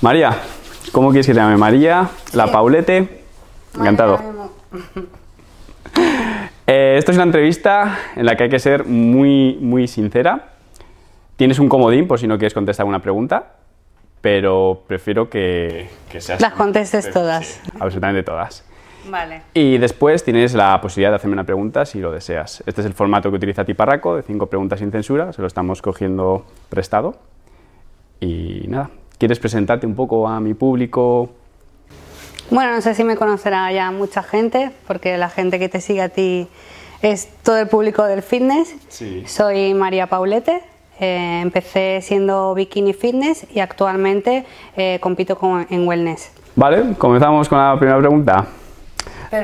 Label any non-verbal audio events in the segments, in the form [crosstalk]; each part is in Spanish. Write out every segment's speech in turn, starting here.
María, ¿cómo quieres que te llame? María, la Paulete. Encantado. [laughs] Eh, esto es una entrevista en la que hay que ser muy, muy sincera. Tienes un comodín por si no quieres contestar una pregunta, pero prefiero que, seas... Las contestes todas. absolutamente todas. Vale. Y después tienes la posibilidad de hacerme una pregunta si lo deseas. Este es el formato que utiliza Tiparraco, de cinco preguntas sin censura, se lo estamos cogiendo prestado. Y nada, ¿Quieres presentarte un poco a mi público? Bueno, no sé si me conocerá ya mucha gente, porque la gente que te sigue a ti es todo el público del fitness. Sí. Soy María Paulete. Eh, empecé siendo bikini fitness y actualmente eh, compito en wellness. Vale, comenzamos con la primera pregunta.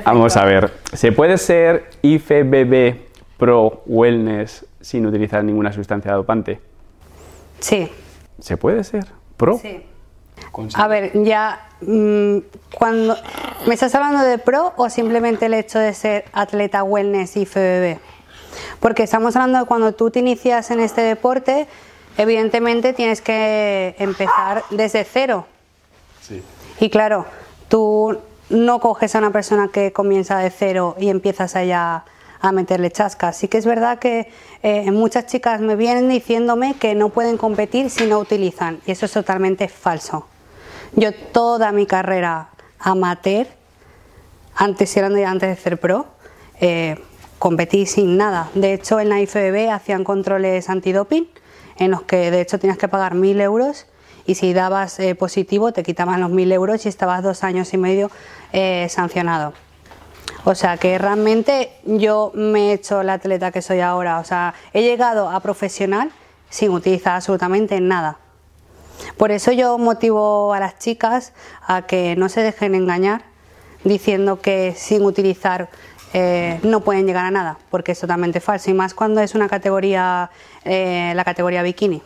Vamos a ver, ¿se puede ser IFBB Pro Wellness sin utilizar ninguna sustancia dopante? Sí. ¿Se puede ser? Pro. Sí. A ver, ya mm, cuando me estás hablando de pro o simplemente el hecho de ser atleta wellness y FBB, porque estamos hablando de cuando tú te inicias en este deporte, evidentemente tienes que empezar desde cero. Sí. Y claro, tú no coges a una persona que comienza de cero y empiezas allá a meterle chasca Sí que es verdad que eh, muchas chicas me vienen diciéndome que no pueden competir si no utilizan y eso es totalmente falso. Yo toda mi carrera amateur, antes, antes de ser pro, eh, competí sin nada. De hecho, en la IFBB hacían controles antidoping en los que de hecho tenías que pagar mil euros y si dabas eh, positivo te quitaban los mil euros y estabas dos años y medio sancionado. O sea que realmente yo me he hecho la atleta que soy ahora. O sea, he llegado a profesional sin utilizar absolutamente nada. Por eso yo motivo a las chicas a que no se dejen engañar diciendo que sin utilizar eh, no pueden llegar a nada, porque es totalmente falso. Y más cuando es una categoría, eh, la categoría bikini.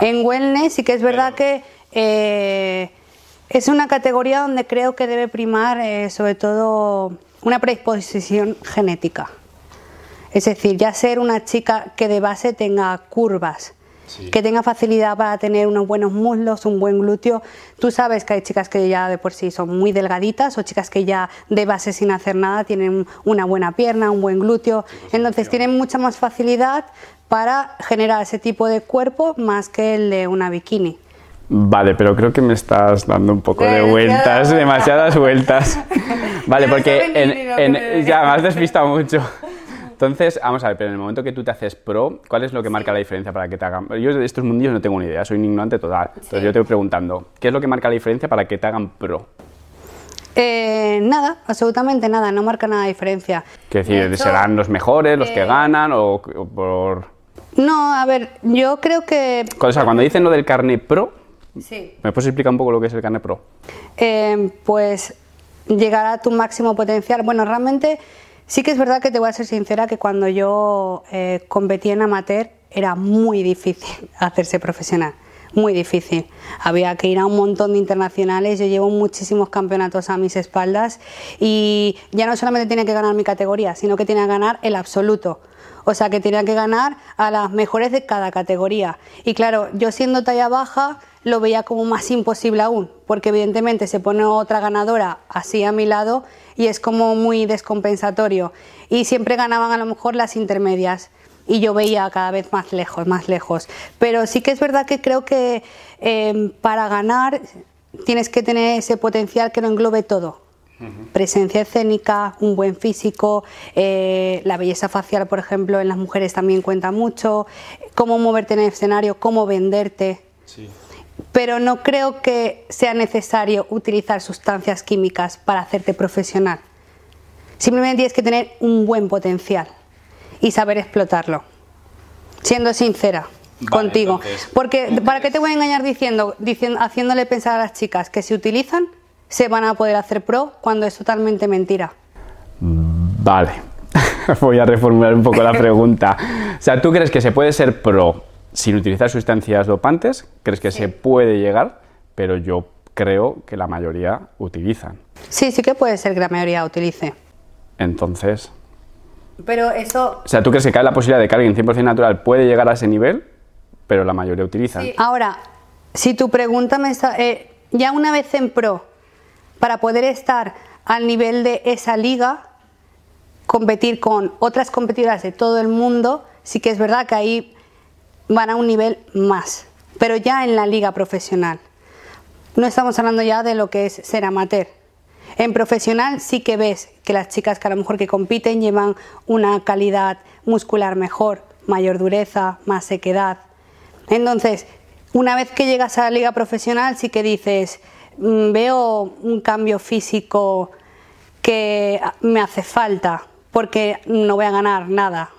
En wellness sí que es verdad que... Eh, es una categoría donde creo que debe primar eh, sobre todo una predisposición genética. Es decir, ya ser una chica que de base tenga curvas, que tenga facilidad para tener unos buenos muslos, un buen glúteo. Tú sabes que hay chicas que ya de por sí son muy delgaditas o chicas que ya de base sin hacer nada tienen una buena pierna, un buen glúteo. Entonces tienen mucha más facilidad para generar ese tipo de cuerpo más que el de una bikini. Vale, pero creo que me estás dando un poco de vueltas, demasiadas vueltas. [laughs] Vale, porque ya me has despistado [laughs] mucho. Entonces, vamos a ver, pero en el momento que tú te haces pro, ¿cuál es lo que marca la diferencia para que te hagan? Yo de estos mundillos no tengo ni idea, soy un ignorante total. Entonces yo te voy preguntando, ¿qué es lo que marca la diferencia para que te hagan pro? Eh, nada, absolutamente nada, no marca nada de diferencia. ¿Qué decir, serán los mejores, los que eh, ganan o, por...? No, a ver, yo creo que... cuando dicen lo del carnet pro, ¿Me puedes explicar un poco lo que es el carnet pro? Eh, pues llegar a tu máximo potencial. Bueno, realmente sí que es verdad que te voy a ser sincera que cuando yo eh, competí en amateur era muy difícil [laughs] hacerse profesional. Muy difícil. Había que ir a un montón de internacionales. Yo llevo muchísimos campeonatos a mis espaldas y ya no solamente tiene que ganar mi categoría, sino que tiene que ganar el absoluto. O sea que tenía que ganar a las mejores de cada categoría. Y claro, yo siendo talla baja lo veía como más imposible aún, porque evidentemente se pone otra ganadora así a mi lado y es como muy descompensatorio. Y siempre ganaban a lo mejor las intermedias y yo veía cada vez más lejos, más lejos. Pero sí que es verdad que creo que eh, para ganar tienes que tener ese potencial que lo englobe todo. Presencia escénica, un buen físico, eh, la belleza facial, por ejemplo, en las mujeres también cuenta mucho, cómo moverte en el escenario, cómo venderte. Pero no creo que sea necesario utilizar sustancias químicas para hacerte profesional. Simplemente tienes que tener un buen potencial y saber explotarlo. Siendo sincera contigo. Porque, ¿para qué te voy a engañar diciendo, diciendo, haciéndole pensar a las chicas que se utilizan, se van a poder hacer pro cuando es totalmente mentira. Vale, [laughs] voy a reformular un poco la pregunta. o sea, ¿tú crees que se puede ser pro sin utilizar sustancias dopantes? ¿Crees que se puede llegar? Pero yo creo que la mayoría utilizan. Sí, sí que puede ser que la mayoría utilice. Entonces... Pero eso... O sea, ¿tú crees que cae la posibilidad de que alguien 100% natural puede llegar a ese nivel, pero la mayoría utilizan? Sí. Ahora, si tu pregunta me está... Eh, ya una vez en pro para poder estar al nivel de esa liga, competir con otras competidoras de todo el mundo, sí que es verdad que ahí van a un nivel más, pero ya en la liga profesional. No estamos hablando ya de lo que es ser amateur. En profesional sí que ves que las chicas que a lo mejor que compiten llevan una calidad muscular mejor, mayor dureza, más sequedad. Entonces, una vez que llegas a la liga profesional sí que dices, Mm, veo un cambio físico que me hace falta porque no voy a ganar nada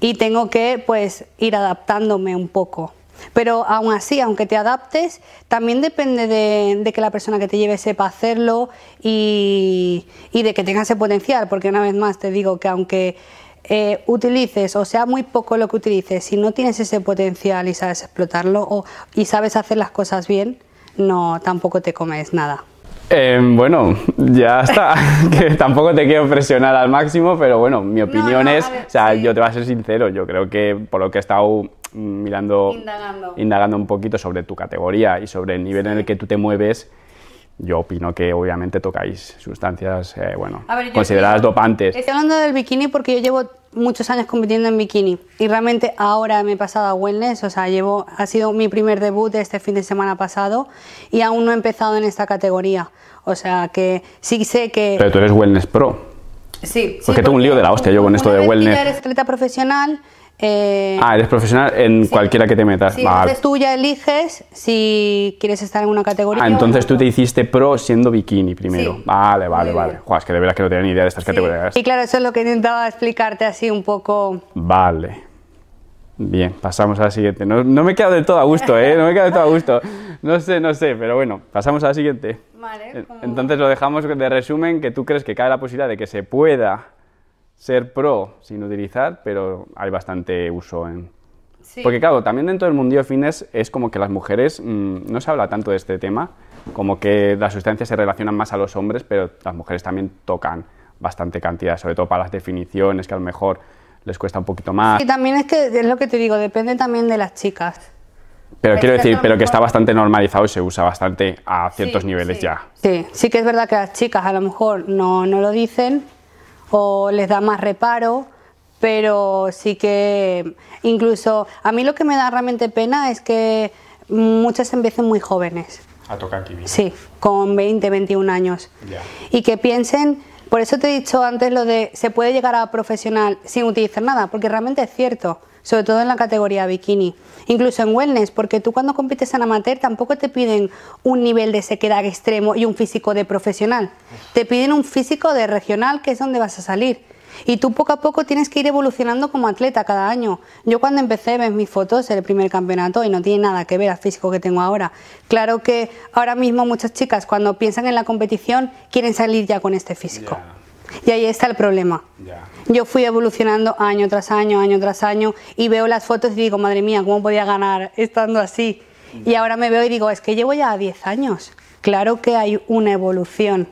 y tengo que pues ir adaptándome un poco. Pero aún así, aunque te adaptes, también depende de, que la persona que te lleve sepa hacerlo y, de que tenga ese potencial, porque una vez más te digo que aunque eh, utilices o sea muy poco lo que utilices, si no tienes ese potencial y sabes explotarlo o, y sabes hacer las cosas bien, no tampoco te comes nada. Em, bueno, ya está. [laughs] que tampoco te quiero presionar al máximo, pero bueno, mi opinión es, o sea, yo te voy a ser sincero, yo creo que por lo que he estado mm, mirando, indagando, un poquito sobre tu categoría y sobre el nivel en el que tú te mueves, yo opino que obviamente tocáis sustancias eh, bueno, consideradas dopantes. Estoy hablando del bikini porque yo llevo muchos años compitiendo en bikini y realmente ahora me he pasado a wellness, o sea, llevo, ha sido mi primer debut este fin de semana pasado y aún no he empezado en esta categoría. O sea, que sí sé que... Pero tú eres wellness pro. Sí. Porque tengo un lío de la hostia yo con esto de wellness. Eres atleta profesional, eh, ah, eres profesional en cualquiera que te metas. entonces tú ya eliges si quieres estar en una categoría. Ah, entonces tú te hiciste pro siendo bikini primero. Vale, vale, vale. Joder, es que de verdad que no tenía ni idea de estas categorías. Y claro, eso es lo que intentaba explicarte así un poco. Vale. Bien, pasamos a la siguiente. No, me he quedado del todo a gusto, ¿eh? No me he quedado del todo a gusto. No sé, no sé, pero bueno, pasamos a la siguiente. Vale. Entonces lo dejamos de resumen que tú crees que cae la posibilidad de que se pueda ser pro sin utilizar, pero hay bastante uso en... Sí. Porque claro, también dentro del mundillo fitness es como que las mujeres, mm, no se habla tanto de este tema, como que las sustancias se relacionan más a los hombres, pero las mujeres también tocan bastante cantidad, sobre todo para las definiciones, que a lo mejor les cuesta un poquito más. Y sí, también es que es lo que te digo, depende también de las chicas. Pero quiero decir, pero que está bastante normalizado y se usa bastante a ciertos niveles ya. Sí, sí que es verdad que las chicas a lo mejor no, no lo dicen, o les da más reparo, pero sí que incluso a mí lo que me da realmente pena es que muchas empiecen muy jóvenes. A tocar Sí, con 20, 21 años. Y que piensen, por eso te he dicho antes lo de se puede llegar a profesional sin utilizar nada, porque realmente es cierto sobre todo en la categoría bikini. Incluso en wellness, porque tú cuando compites en amateur tampoco te piden un nivel de sequedad extremo y un físico de profesional. Te piden un físico de regional, que es donde vas a salir. Y tú poco a poco tienes que ir evolucionando como atleta cada año. Yo cuando empecé ves mis fotos en el primer campeonato y no tiene nada que ver al físico que tengo ahora. Claro que ahora mismo muchas chicas cuando piensan en la competición quieren salir ya con este físico. Y ahí está el problema. Yo fui evolucionando año tras año, año tras año, y veo las fotos y digo, madre mía, ¿cómo podía ganar estando así? Y ahora me veo y digo, es que llevo ya 10 años. Claro que hay una evolución.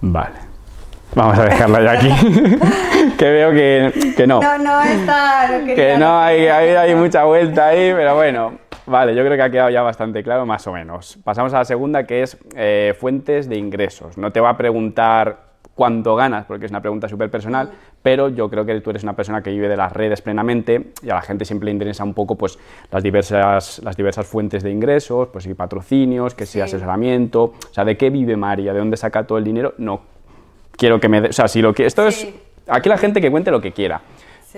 Vale. Vamos a dejarla ya aquí. [laughs] que veo que, que, no. No, no está. que no, hay, mucha vuelta ahí, pero bueno. Vale, yo creo que ha quedado ya bastante claro, más o menos. Pasamos a la segunda, que es eh, fuentes de ingresos. No te va a preguntar cuánto ganas, porque es una pregunta súper personal, pero yo creo que tú eres una persona que vive de las redes plenamente y a la gente siempre le interesa un poco pues, las, diversas, las diversas fuentes de ingresos, pues si patrocinios, que si asesoramiento, o sea, ¿de qué vive María? ¿De dónde saca todo el dinero? No quiero que me... o sea, si lo que... Esto es... Aquí la gente que cuente lo que quiera.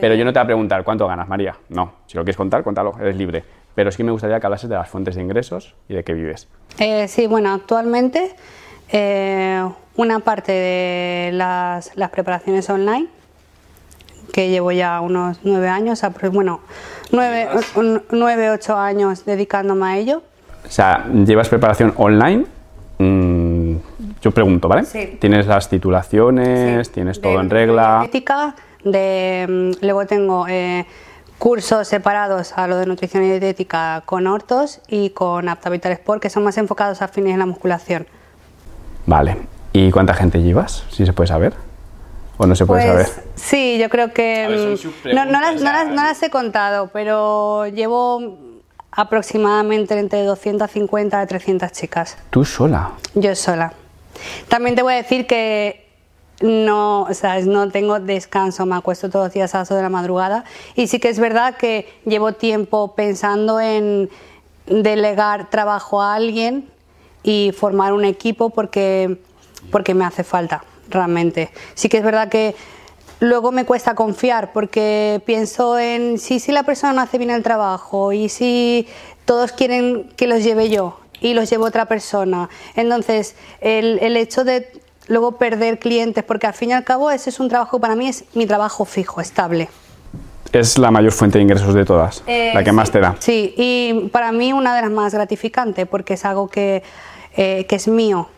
Pero yo no te voy a preguntar cuánto ganas, María. No, si lo quieres contar, cuéntalo, eres libre. Pero sí me gustaría que hablases de las fuentes de ingresos y de qué vives. Eh, sí, bueno, actualmente... Eh, una parte de las, las preparaciones online, que llevo ya unos nueve años, bueno, nueve, nueve, ocho años dedicándome a ello. O sea, llevas preparación online. Mm, yo pregunto, ¿vale? Sí. Tienes las titulaciones, tienes todo en regla. De mm, luego tengo eh, cursos separados a lo de nutrición y dietética con Hortos y con Apta Vital Sport, que son más enfocados a fines de la musculación. Vale. ¿Y cuánta gente llevas? Si se puede saber. ¿O no se puede pues, saber? Sí, yo creo que... Mm, no, las, he contado, pero llevo aproximadamente entre 250 a 300 chicas. ¿Tú sola? Yo sola. También te voy a decir que no, no tengo descanso, me acuesto todos los días a las de la madrugada y sí que es verdad que llevo tiempo pensando en delegar trabajo a alguien y formar un equipo porque porque me hace falta, realmente. Sí que es verdad que luego me cuesta confiar porque pienso en si, si la persona no hace bien el trabajo y si todos quieren que los lleve yo y los llevo otra persona. Entonces, el, el hecho de luego perder clientes, porque al fin y al cabo ese es un trabajo para mí, es mi trabajo fijo, estable. Es la mayor fuente de ingresos de todas, eh, la que más te da. Sí, y para mí una de las más gratificantes, porque es algo que, eh, que es mío,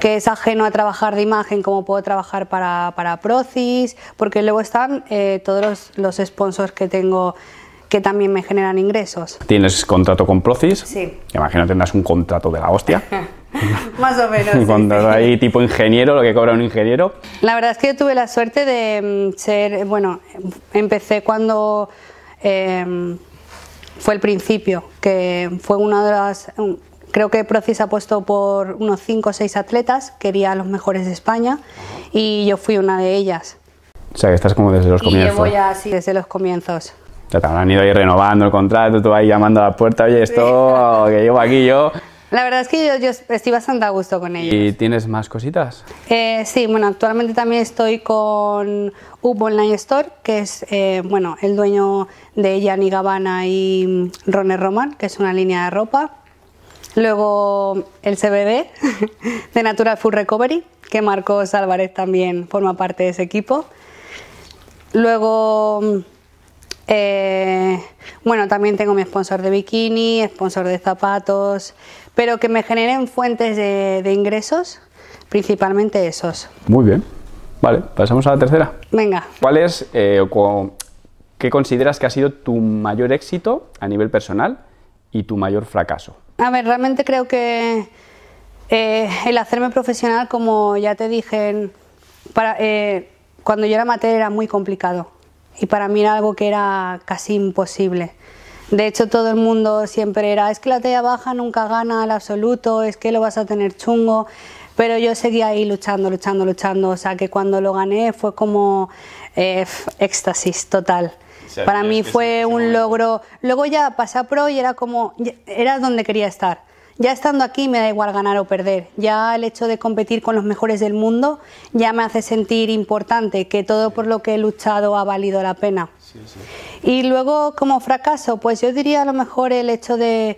que es ajeno a trabajar de imagen, como puedo trabajar para, Procis, porque luego están eh, todos los, sponsors que tengo que también me generan ingresos. ¿Tienes contrato con Procis? Sí. Imagino tendrás un contrato de la hostia. [laughs] Más o menos. Un contrato ahí tipo ingeniero, lo que cobra un ingeniero. La verdad es que yo tuve la suerte de mm, ser, bueno, empecé cuando... Em, fue el principio, que fue una de las Creo que Procis ha puesto por unos 5 o 6 atletas, quería los mejores de España y yo fui una de ellas. O sea, que estás como desde los y comienzos. Llevo así desde los comienzos. Ya te han ido ahí renovando el contrato, tú ahí llamando a la puerta, oye, esto que llevo aquí yo. La verdad es que yo, estoy bastante a gusto con ellos. ¿Y tienes más cositas? Eh, sí, bueno, actualmente también estoy con Up Online Store, que es eh, bueno, el dueño de Gianni Gabbana y Roner Roman, que es una línea de ropa. Luego el CBD [laughs] de Natural Food Recovery, que Marcos Álvarez también forma parte de ese equipo. Luego, eh, bueno, también tengo mi sponsor de bikini, sponsor de zapatos, pero que me generen fuentes de, ingresos, principalmente esos. Muy bien. Vale, pasamos a la tercera. Venga. ¿Cuál es, eh, qué consideras que ha sido tu mayor éxito a nivel personal y tu mayor fracaso? A ver, realmente creo que eh, el hacerme profesional, como ya te dije, eh, cuando yo era amateur era muy complicado y para mí era algo que era casi imposible. De hecho, todo el mundo siempre era, es que la talla baja nunca gana al absoluto, es que lo vas a tener chungo, pero yo seguía ahí luchando, luchando, luchando, o sea que cuando lo gané fue como eh, éxtasis total para mí fue un logro. Luego ya pasé a pro y era como, era donde quería estar. Ya estando aquí me da igual ganar o perder. Ya el hecho de competir con los mejores del mundo ya me hace sentir importante, que todo por lo que he luchado ha valido la pena. Y luego como fracaso, pues yo diría a lo mejor el hecho de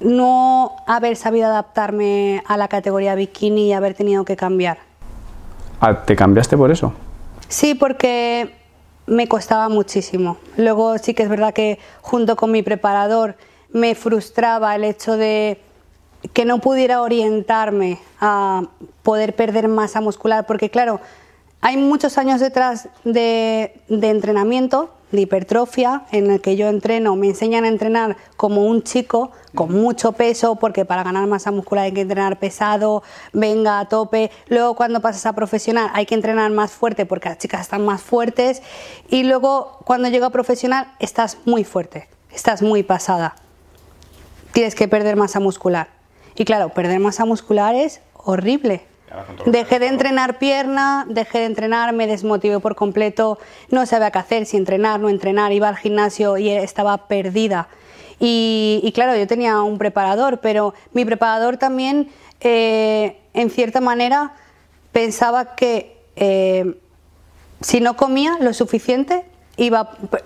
no haber sabido adaptarme a la categoría bikini y haber tenido que cambiar. Ah, ¿Te cambiaste por eso? Sí, porque me costaba muchísimo. Luego sí que es verdad que junto con mi preparador me frustraba el hecho de que no pudiera orientarme a poder perder masa muscular, porque claro, hay muchos años detrás de, entrenamiento de hipertrofia en el que yo entreno, me enseñan a entrenar como un chico con mucho peso, porque para ganar masa muscular hay que entrenar pesado, venga a tope. Luego cuando pasas a profesional hay que entrenar más fuerte porque las chicas están más fuertes. Y luego cuando llega a profesional estás muy fuerte, estás muy pasada. Tienes que perder masa muscular. Y claro, perder masa muscular es horrible. Dejé de entrenar pierna, dejé de entrenar, me desmotivé por completo, no sabía qué hacer, si entrenar, no entrenar, iba al gimnasio y estaba perdida. Y, claro, yo tenía un preparador, pero mi preparador también, eh, en cierta manera, pensaba que eh, si no comía lo suficiente,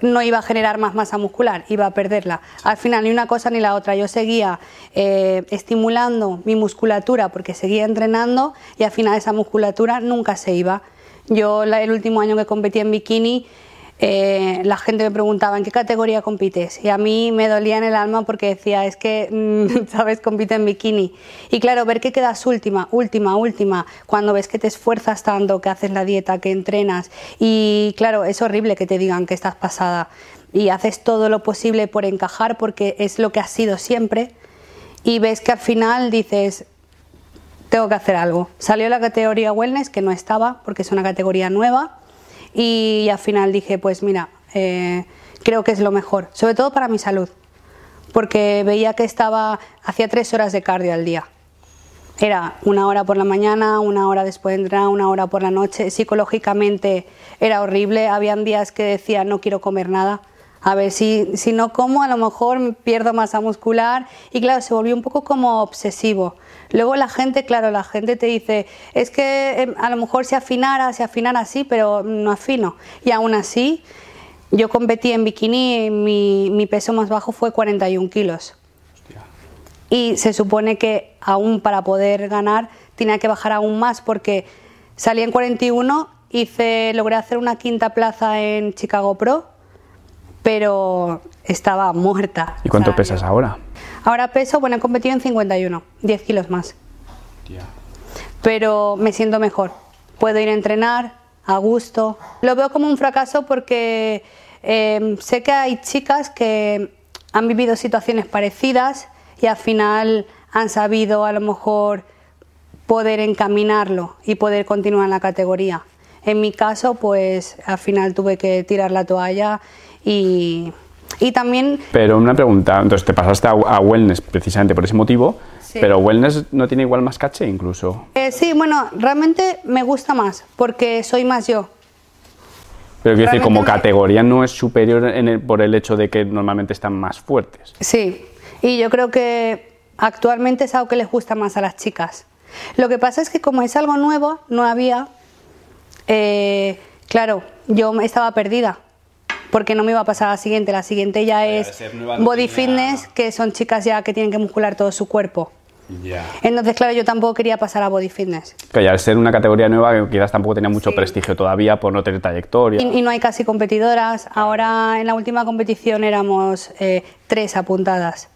no iba a generar más masa muscular, iba a perderla. Al final ni una cosa ni la otra, yo seguía eh, estimulando mi musculatura porque seguía entrenando y al final esa musculatura nunca se iba. Yo el último año que competí en bikini eh, la gente me preguntaba en qué categoría compites y a mí me dolía en el alma porque decía es que mm, [laughs] sabes compite en bikini y claro ver que quedas última última última cuando ves que te esfuerzas tanto que haces la dieta que entrenas y claro es horrible que te digan que estás pasada y haces todo lo posible por encajar porque es lo que has sido siempre y ves que al final dices tengo que hacer algo salió la categoría wellness que no estaba porque es una categoría nueva y al final dije, pues mira, eh, creo que es lo mejor, sobre todo para mi salud, porque veía que estaba, hacía tres horas de cardio al día. Era una hora por la mañana, una hora después de entrar una hora por la noche. Psicológicamente era horrible. Habían días que decía no quiero comer nada a ver, si, si no como, a lo mejor pierdo masa muscular. Y claro, se volvió un poco como obsesivo. Luego la gente, claro, la gente te dice, es que em, a lo mejor se afinara, se afinara así, pero no afino. Y aún así, yo competí en bikini y mi, peso más bajo fue 41 kilos. Y se supone que aún para poder ganar tenía que bajar aún más porque salí en 41, hice, logré hacer una quinta plaza en Chicago Pro pero estaba muerta. ¿Y cuánto pesas ahora? Ahora peso, bueno, he competido en 51, 10 kilos más. Pero me siento mejor. Puedo ir a entrenar a gusto. Lo veo como un fracaso porque em, sé que hay chicas que han vivido situaciones parecidas y al final han sabido a lo mejor poder encaminarlo y poder continuar en la categoría. En mi caso, pues al final tuve que tirar la toalla y, también... Pero una pregunta, entonces te pasaste a, Wellness precisamente por ese motivo, pero Wellness no tiene igual más caché incluso. Eh, sí, bueno, realmente me gusta más porque soy más yo. Pero quiero decir, como categoría no es superior por el hecho de que normalmente están más fuertes. Sí, y yo creo que actualmente es algo que les gusta más a las chicas. Lo que pasa es que como es algo nuevo, no había... Eh, claro, yo estaba perdida porque no me iba a pasar a la siguiente. La siguiente ya es body fitness, que son chicas ya que tienen que muscular todo su cuerpo. Entonces, claro, yo tampoco quería pasar a body fitness. Que al ser una categoría nueva que quizás tampoco tenía mucho prestigio todavía por no tener trayectoria. Y, no hay casi competidoras. Ahora en la última competición éramos eh, tres apuntadas.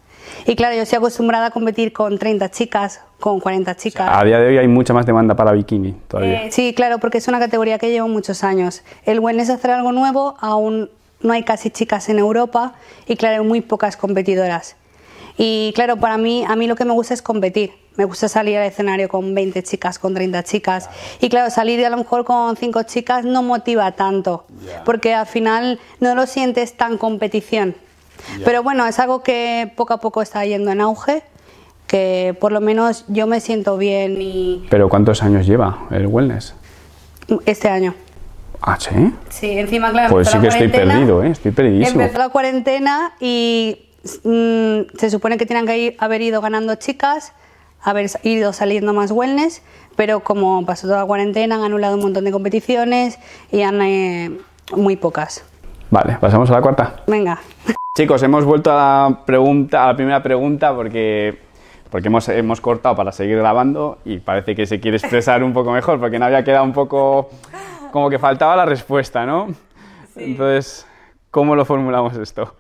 Y claro, yo estoy acostumbrada a competir con 30 chicas, con 40 chicas. a día de hoy hay mucha más demanda para bikini todavía. Eh, sí, claro, porque es una categoría que llevo muchos años. El es hacer algo nuevo, aún no hay casi chicas en Europa y claro, hay muy pocas competidoras. Y claro, para mí, a mí lo que me gusta es competir. Me gusta salir al escenario con 20 chicas, con 30 chicas. Y claro, salir a lo mejor con 5 chicas no motiva tanto, porque al final no lo sientes tan competición. Pero bueno, es algo que poco a poco está yendo en auge, que por lo menos yo me siento bien y... ¿Pero cuántos años lleva el wellness? Este año. Ah, sí. Sí, encima, claro. Pues sí que estoy perdido, ¿eh? estoy perdidísimo. Empezó la cuarentena y mm, se supone que tienen que haber ido ganando chicas, haber ido saliendo más wellness, pero como pasó toda la cuarentena, han anulado un montón de competiciones y han eh, muy pocas. Vale, pasamos a la cuarta. Venga. [laughs] Chicos, hemos vuelto a la pregunta, a la primera pregunta porque porque hemos, hemos, cortado para seguir grabando y parece que se quiere expresar un poco mejor, porque no había quedado un poco como que faltaba la respuesta, ¿no? Entonces, ¿cómo lo formulamos esto?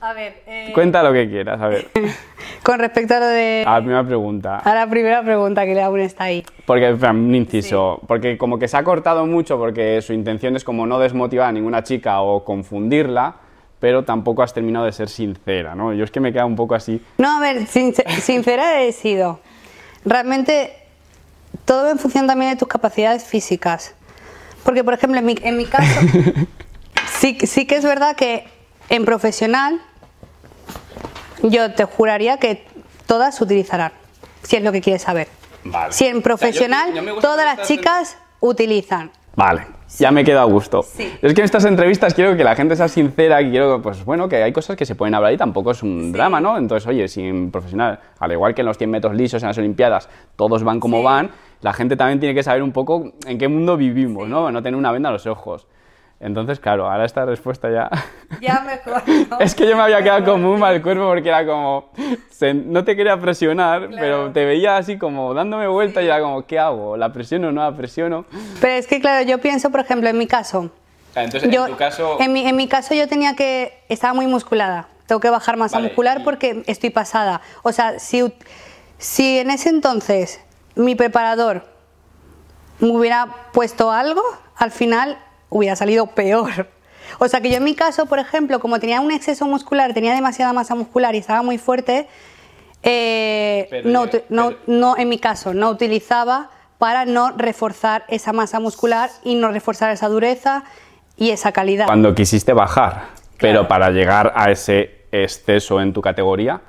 A ver. Eh, Cuenta lo que quieras, a ver. [laughs] Con respecto a lo de. A la primera pregunta. A la primera pregunta que le aún está ahí. Porque, un inciso, porque como que se ha cortado mucho, porque su intención es como no desmotivar a ninguna chica o confundirla pero tampoco has terminado de ser sincera, ¿no? Yo es que me queda un poco así. No, a ver, sincera he sido. Realmente todo en función también de tus capacidades físicas. Porque, por ejemplo, en mi, caso, [laughs] sí, que es verdad que en profesional yo te juraría que todas utilizarán, si es lo que quieres saber. Si en profesional, todas las chicas utilizan. Vale, ya me queda a gusto. Es que en estas entrevistas quiero que la gente sea sincera y quiero que, pues bueno, que hay cosas que se pueden hablar y tampoco es un drama, ¿no? Entonces, oye, si en profesional, al igual que en los 100 metros lisos en las Olimpiadas, todos van como van, la gente también tiene que saber un poco en qué mundo vivimos, ¿no? No tener una venda a los ojos. Entonces, claro, ahora esta respuesta ya... [laughs] Ya mejor. es que yo me había quedado como muy mal cuerpo porque era como... no te quería presionar, pero te veía así como dándome vuelta y era como, ¿qué hago? ¿La presiono o no la presiono? Pero es que, claro, yo pienso, por ejemplo, en mi caso. Ah, entonces, en tu caso... En mi, caso yo tenía que... Estaba muy musculada. Tengo que bajar masa muscular porque estoy pasada. O sea, si, si en ese entonces mi preparador me hubiera puesto algo, al final hubiera salido peor. [laughs] O sea que yo en mi caso, por ejemplo, como tenía un exceso muscular, tenía demasiada masa muscular y estaba muy fuerte, eh, no, en mi caso, no utilizaba para no reforzar esa masa muscular y no reforzar esa dureza y esa calidad. Cuando quisiste bajar, pero para llegar a ese exceso en tu categoría,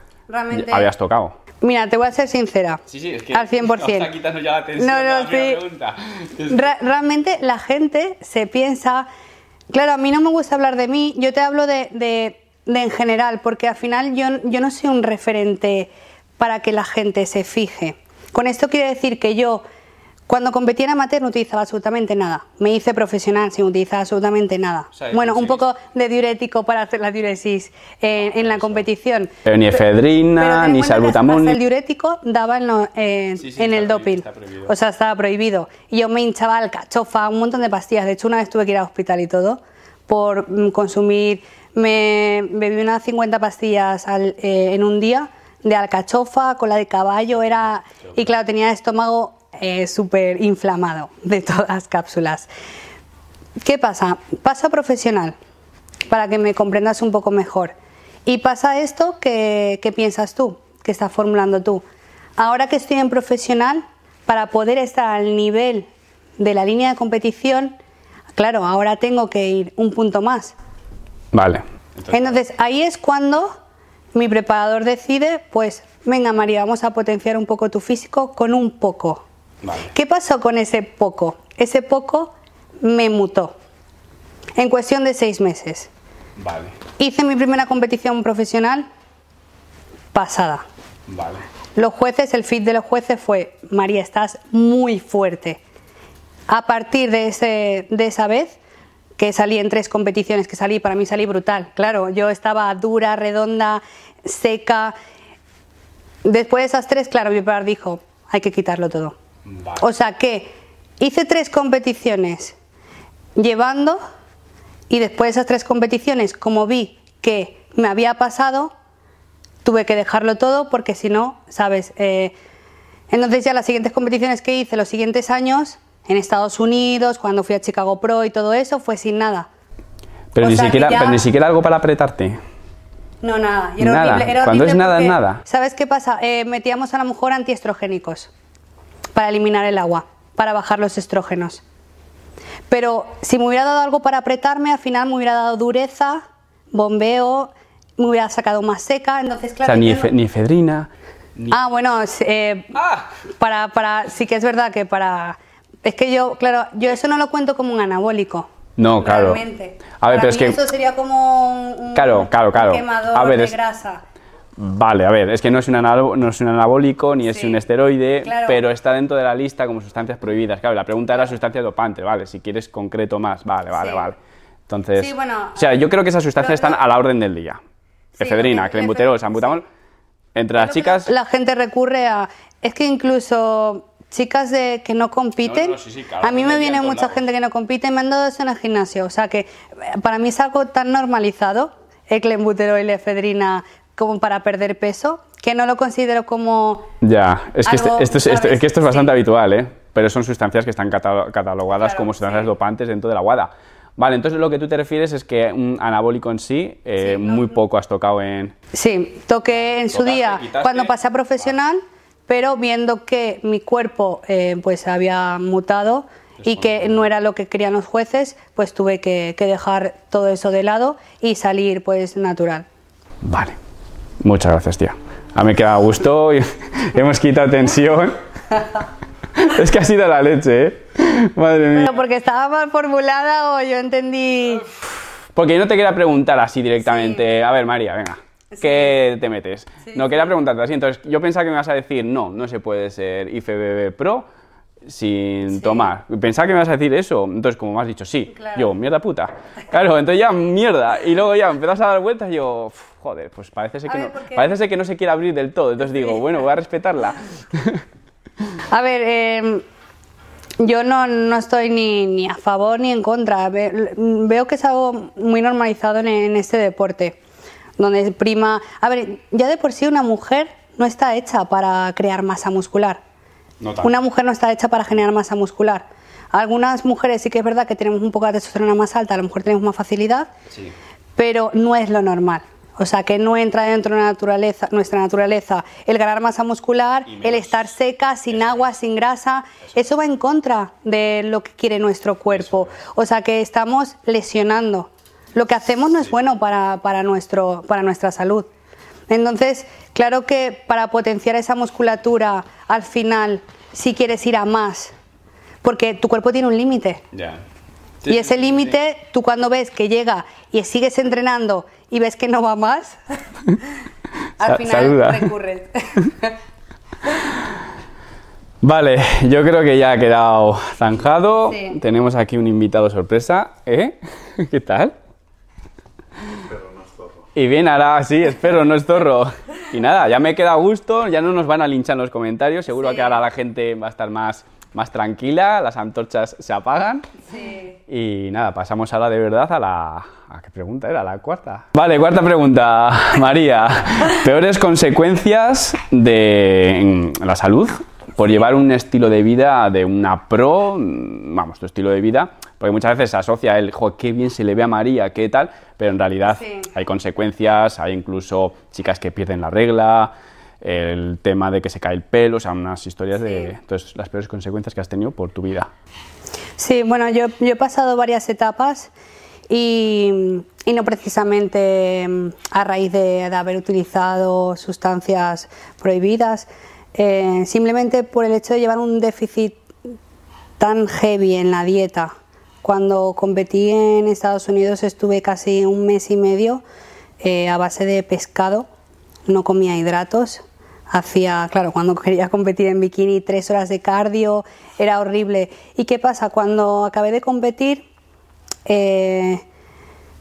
habías tocado. Mira, te voy a ser sincera. Sí, sí, es que al 100%. no, la realmente la gente se piensa. Claro, a mí no me gusta hablar de mí, yo te hablo de, de, en general, porque al final yo, yo no soy un referente para que la gente se fije. Con esto quiero decir que yo cuando competía en amateur no utilizaba absolutamente nada. Me hice profesional sin utilizar absolutamente nada. bueno, un poco de diurético para hacer la diuresis en, la competición. Pero ni efedrina, ni salbutamol. El diurético daba en, el doping. O sea, estaba prohibido. Y yo me hinchaba alcachofa, un montón de pastillas. De hecho, una vez tuve que ir al hospital y todo por mm, consumir. Me bebí unas 50 pastillas eh, en un día de alcachofa, con la de caballo, era... Y claro, tenía estómago es eh, súper inflamado de todas las cápsulas. ¿Qué pasa? Pasa profesional, para que me comprendas un poco mejor. Y pasa esto que, piensas tú, que estás formulando tú. Ahora que estoy en profesional, para poder estar al nivel de la línea de competición, claro, ahora tengo que ir un punto más. Vale. Entonces ahí es cuando mi preparador decide, pues, venga María, vamos a potenciar un poco tu físico con un poco. ¿Qué pasó con ese poco? Ese poco me mutó en cuestión de seis meses. Hice mi primera competición profesional pasada. Los jueces, el feed de los jueces fue, María, estás muy fuerte. A partir de, ese, de esa vez, que salí en tres competiciones, que salí, para mí salí brutal. Claro, yo estaba dura, redonda, seca. Después de esas tres, claro, mi padre dijo, hay que quitarlo todo. O sea que hice tres competiciones llevando y después de esas tres competiciones, como vi que me había pasado, tuve que dejarlo todo porque si no, ¿sabes? Eh, entonces ya las siguientes competiciones que hice los siguientes años, en Estados Unidos, cuando fui a Chicago Pro y todo eso, fue sin nada. Pero, ni siquiera, ni siquiera algo para apretarte. No, nada. Era Horrible, era Cuando es nada, es nada. ¿Sabes qué pasa? Eh, metíamos a lo mejor antiestrogénicos para eliminar el agua, para bajar los estrógenos. Pero si me hubiera dado algo para apretarme, al final me hubiera dado dureza, bombeo, me hubiera sacado más seca, entonces claro... O sea, ni, ni efedrina... Ah, bueno, eh, ah. Para, sí que es verdad que para... Es que yo, claro, yo eso no lo cuento como un anabólico. No, claro. A ver, pero es que. Eso sería como un, quemador de grasa. Vale, a ver, es que no es un, anabólico, no es un anabólico ni es un esteroide, pero está dentro de la lista como sustancias prohibidas. Claro, la pregunta era sustancia dopante, vale, si quieres concreto más, vale, vale, vale. Entonces, o sea, yo creo que esas sustancias están a la orden del día. Efedrina, clenbuterol, sambutamol. Entre las chicas... La gente recurre a... Es que incluso chicas que no compiten. a mí me viene mucha gente que no compite y me han dado eso en el gimnasio. O sea que eh, para mí es algo tan normalizado, el clenbuterol y la efedrina como para perder peso, que no lo considero como... Ya, es que, este, este este, que esto es bastante habitual, ¿eh? pero son sustancias que están catalogadas como sustancias dopantes dentro de la guada. Vale, entonces lo que tú te refieres es que un anabólico en sí, eh, muy poco has tocado en... Sí, toqué en su día cuando pasé a profesional, pero viendo que mi cuerpo eh, pues había mutado y que no era lo que querían los jueces, pues tuve que, que dejar todo eso de lado y salir pues natural. Vale. Muchas gracias, tía. A mí me queda gusto, y [laughs] hemos quitado tensión. [laughs] es que ha sido la leche, ¿eh? Madre mía. Pero porque estaba mal formulada o yo entendí... Porque yo no te quería preguntar así directamente. A ver, María, venga. ¿Qué te metes? no, quería preguntarte así. Entonces, yo pensaba que me vas a decir, no, no se puede ser IFBB Pro sin tomar. Pensaba que me vas a decir eso, entonces como me has dicho, sí, yo, mierda puta. Claro, entonces ya, mierda. Y luego ya empezás a dar vueltas y yo, joder, pues parece que, no, parece que no se quiere abrir del todo. Entonces digo, bueno, voy a respetarla. a ver, em, yo no, no estoy ni, a favor ni en contra. veo que es algo muy normalizado en, en este deporte, donde prima... A ver, ya de por sí una mujer no está hecha para crear masa muscular una mujer no está hecha para generar masa muscular. Algunas mujeres sí que es verdad que tenemos un poco de testosterona más alta, a lo mejor tenemos más facilidad, pero no es lo normal. O sea, que no entra dentro de naturaleza, nuestra naturaleza el ganar masa muscular, el estar seca, sin agua, sin grasa. Eso. va en contra de lo que quiere nuestro cuerpo. O sea, que estamos lesionando. Lo que hacemos no es bueno para, para nuestra salud. Entonces, claro que para potenciar esa musculatura, al final, si sí quieres ir a más, porque tu cuerpo tiene un límite. y ese límite, tú cuando ves que llega y sigues entrenando y ves que no va más, [laughs] al final recurres. [laughs] Vale, yo creo que ya ha quedado zanjado. Tenemos aquí un invitado sorpresa, ¿eh? [laughs] ¿Qué tal? Y bien, ahora sí, espero, no es estorro. Y nada, ya me queda a gusto, ya no nos van a linchar en los comentarios, seguro que ahora la gente va a estar más, más tranquila, las antorchas se apagan. Sí. Y nada, pasamos ahora de verdad a la... ¿A qué pregunta era? La cuarta. Vale, cuarta pregunta, [laughs] María. ¿Peores consecuencias de la salud por llevar un estilo de vida de una pro, mm, vamos, tu estilo de vida, porque muchas veces se asocia el, jo, qué bien se le ve a María, qué tal, pero en realidad hay consecuencias, hay incluso chicas que pierden la regla, el tema de que se cae el pelo, o sea, unas historias de entonces, las peores consecuencias que has tenido por tu vida. Sí, bueno, yo, he pasado varias etapas y, no precisamente mm, a raíz de haber utilizado sustancias prohibidas, eh, simplemente por el hecho de llevar un déficit tan heavy en la dieta. Cuando competí en Estados Unidos estuve casi un mes y medio eh, a base de pescado, no comía hidratos. Hacía, claro, cuando [laughs] quería competir en bikini, tres horas de cardio, era horrible. ¿Y qué pasa? Cuando acabé de competir, eh,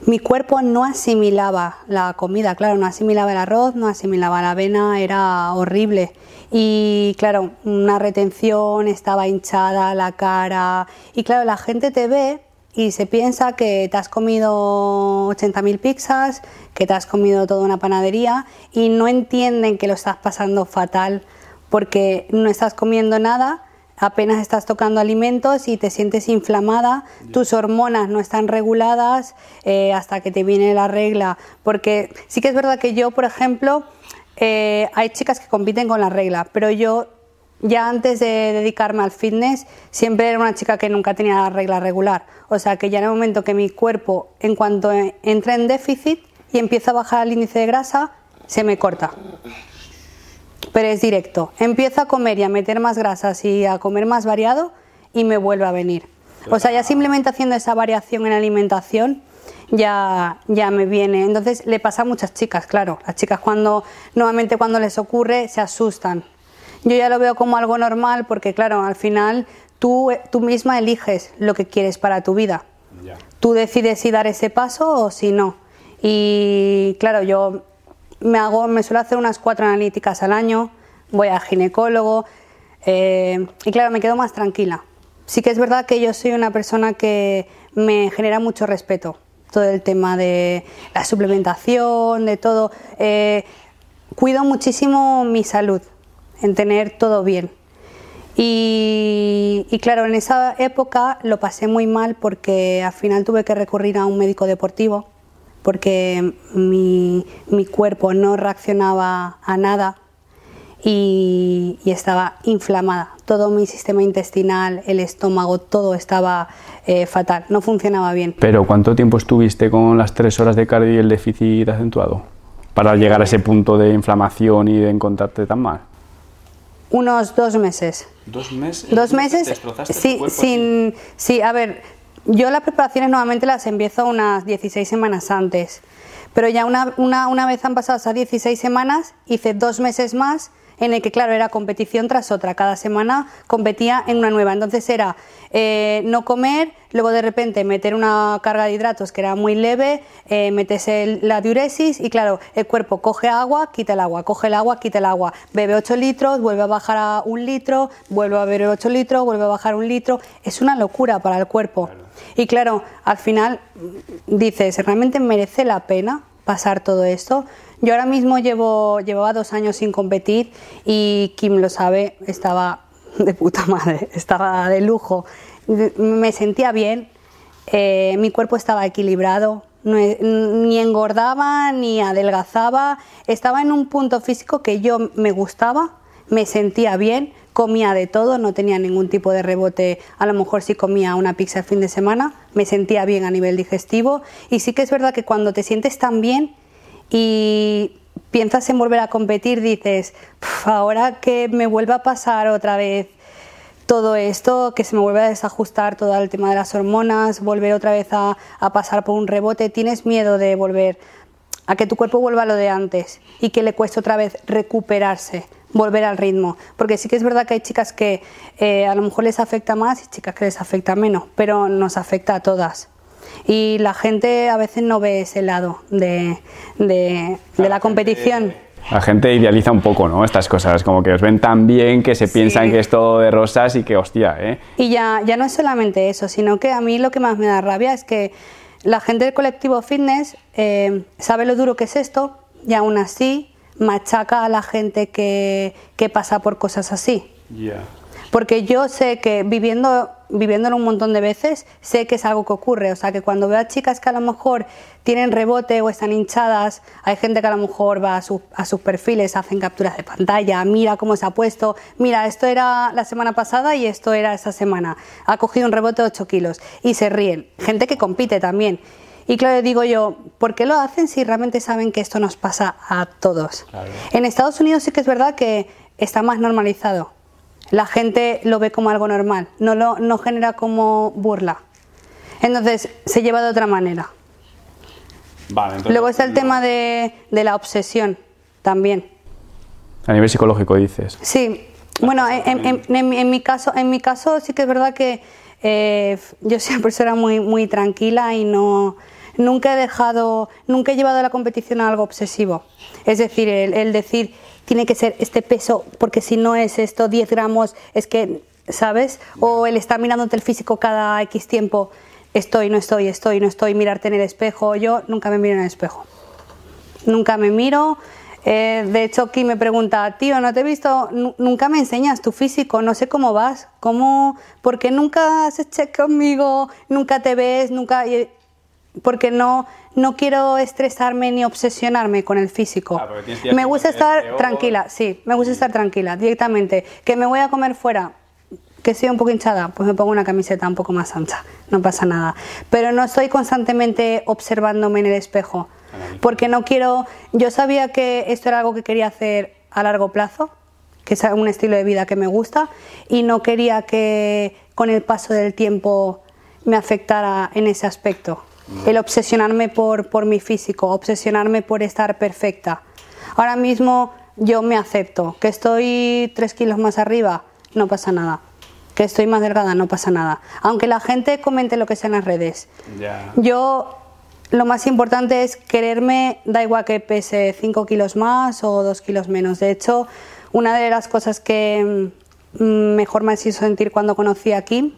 mi cuerpo no asimilaba la comida, claro, no asimilaba el arroz, no asimilaba la avena, era horrible. Y claro, una retención, estaba hinchada la cara. Y claro, la gente te ve y se piensa que te has comido 80.000 pizzas, que te has comido toda una panadería y no entienden que lo estás pasando fatal porque no estás comiendo nada apenas estás tocando alimentos y te sientes inflamada, tus hormonas no están reguladas eh, hasta que te viene la regla. Porque sí que es verdad que yo, por ejemplo, eh, hay chicas que compiten con la regla, pero yo ya antes de dedicarme al fitness siempre era una chica que nunca tenía la regla regular. O sea que ya en el momento que mi cuerpo, en cuanto entra en déficit y empieza a bajar el índice de grasa, se me corta pero es directo. Empiezo a comer y a meter más grasas y a comer más variado y me vuelve a venir. O sea, ya simplemente haciendo esa variación en alimentación ya, ya me viene. Entonces le pasa a muchas chicas, claro. Las chicas cuando nuevamente cuando les ocurre se asustan. Yo ya lo veo como algo normal porque claro, al final tú, tú misma eliges lo que quieres para tu vida. Tú decides si dar ese paso o si no. Y claro, yo me, hago, me suelo hacer unas cuatro analíticas al año, voy al ginecólogo eh, y claro, me quedo más tranquila. Sí que es verdad que yo soy una persona que me genera mucho respeto todo el tema de la suplementación, de todo. Eh, cuido muchísimo mi salud, en tener todo bien. y, claro, en esa época lo pasé muy mal porque al final tuve que recurrir a un médico deportivo porque mi, cuerpo no reaccionaba a nada y, estaba inflamada. Todo mi sistema intestinal, el estómago, todo estaba eh, fatal, no funcionaba bien. Pero ¿cuánto tiempo estuviste con las tres horas de cardio y el déficit acentuado para llegar a ese punto de inflamación y de encontrarte tan mal? unos dos meses. ¿Dos meses? Dos meses, sí, sin, sí, a ver, yo las preparaciones nuevamente las empiezo unas 16 semanas antes, pero ya una, una, una vez han pasado esas 16 semanas, hice dos meses más en el que, claro, era competición tras otra. Cada semana competía en una nueva. Entonces era eh, no comer, luego de repente meter una carga de hidratos que era muy leve, eh, metes la diuresis y, claro, el cuerpo coge agua, quita el agua, coge el agua, quita el agua, bebe 8 litros, vuelve a bajar a un litro, vuelve a beber 8 litros, vuelve a bajar un litro. Es una locura para el cuerpo. Y claro, al final mm, dices, ¿realmente merece la pena? pasar todo esto. Yo ahora mismo llevo, llevaba dos años sin competir y Kim lo sabe, estaba de puta madre, [laughs] estaba de lujo. Me sentía bien, eh, mi cuerpo estaba equilibrado, e, ni engordaba ni adelgazaba, estaba en un punto físico que yo me gustaba, me sentía bien, comía de todo, no tenía ningún tipo de rebote, a lo mejor si comía una pizza el fin de semana, me sentía bien a nivel digestivo y sí que es verdad que cuando te sientes tan bien y piensas en volver a competir, dices, ahora que me vuelva a pasar otra vez todo esto, que se me vuelve a desajustar todo el tema de las hormonas, volver otra vez a, a pasar por un rebote, tienes miedo de volver a que tu cuerpo vuelva a lo de antes y que le cueste otra vez recuperarse volver al ritmo. Porque sí que es verdad que hay chicas que eh, a lo mejor les afecta más y chicas que les afecta menos, pero nos afecta a todas. Y la gente a veces no ve ese lado de, la competición. La gente idealiza un poco, Estas cosas, como que os ven tan bien que se piensan que es todo de rosas y que hostia, ¿eh? Y ya, ya no es solamente eso, sino que a mí lo que más me da rabia es que la gente del colectivo fitness eh, sabe lo duro que es esto y aún así machaca a la gente que, pasa por cosas así. Porque yo sé que viviendo viviéndolo un montón de veces, sé que es algo que ocurre. O sea, que cuando veo a chicas que a lo mejor tienen rebote o están hinchadas, hay gente que a lo mejor va a, a sus perfiles, hacen capturas de pantalla, mira cómo se ha puesto, mira, esto era la semana pasada y esto era esta semana. Ha cogido un rebote de 8 kilos y se ríen. Gente que compite también. Y claro, digo yo, ¿por qué lo hacen si realmente saben que esto nos pasa a todos? En Estados Unidos sí que es verdad que está más normalizado. La gente lo ve como algo normal, no lo no genera como burla. Entonces se lleva de otra manera. Luego está el tema de, la obsesión también. A nivel psicológico dices. Sí, bueno, en, mi caso, en mi caso sí que es verdad que eh, yo siempre una muy, muy tranquila y no, nunca he dejado, nunca he llevado a la competición a algo obsesivo. Es decir, el, decir, tiene que ser este peso, porque si no es esto, 10 gramos, es que, ¿sabes? O el estar mirándote el físico cada X tiempo, estoy, no estoy, estoy, no estoy, mirarte en el espejo. Yo nunca me miro en el espejo. Nunca me miro. Eh, de hecho, aquí me pregunta, tío, no te he visto, nunca me enseñas tu físico, no sé cómo vas, cómo, porque nunca haces check conmigo, nunca te ves, nunca porque no, no quiero estresarme ni obsesionarme con el físico. Ah, me gusta estar tranquila, sí, me gusta estar tranquila directamente. Que me voy a comer fuera, que estoy un poco hinchada, pues me pongo una camiseta un poco más ancha, no pasa nada. Pero no estoy constantemente observándome en el espejo, porque no quiero, yo sabía que esto era algo que quería hacer a largo plazo, que es un estilo de vida que me gusta, y no quería que con el paso del tiempo me afectara en ese aspecto el obsesionarme por, mi físico, obsesionarme por estar perfecta. Ahora mismo yo me acepto, que estoy tres kilos más arriba, no pasa nada. Que estoy más delgada, no pasa nada. Aunque la gente comente lo que sea en las redes. Yo lo más importante es quererme, da igual que pese cinco kilos más o dos kilos menos. De hecho, una de las cosas que mm, mejor me hizo sentir cuando conocí a Kim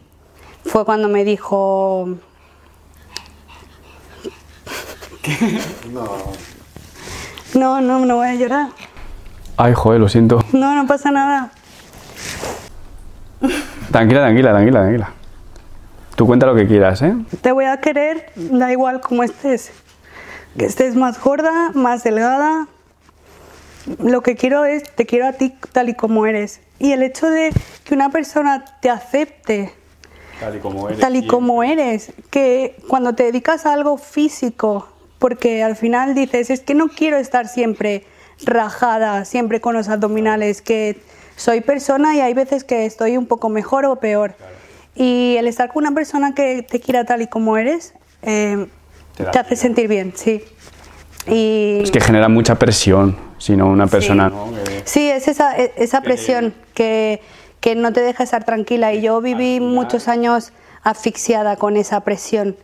fue cuando me dijo, no. No, no, no voy a llorar. Ay, joder, lo siento. No, no pasa nada. Tranquila, tranquila, tranquila, tranquila. Tú cuenta lo que quieras, ¿eh? Te voy a querer, da igual como estés. Que estés más gorda, más delgada. Lo que quiero es, te quiero a ti tal y como eres. Y el hecho de que una persona te acepte tal y como eres, tal y como eres que cuando te dedicas a algo físico, porque al final dices, es que no quiero estar siempre rajada, siempre con los abdominales, que soy persona y hay veces que estoy un poco mejor o peor. Y el estar con una persona que te quiera tal y como eres, eh, te, hace sentir bien, sí. Es que genera mucha presión, sino una persona... Sí, es esa, e, presión que, que, no te deja estar tranquila y yo viví muchos años asfixiada con esa presión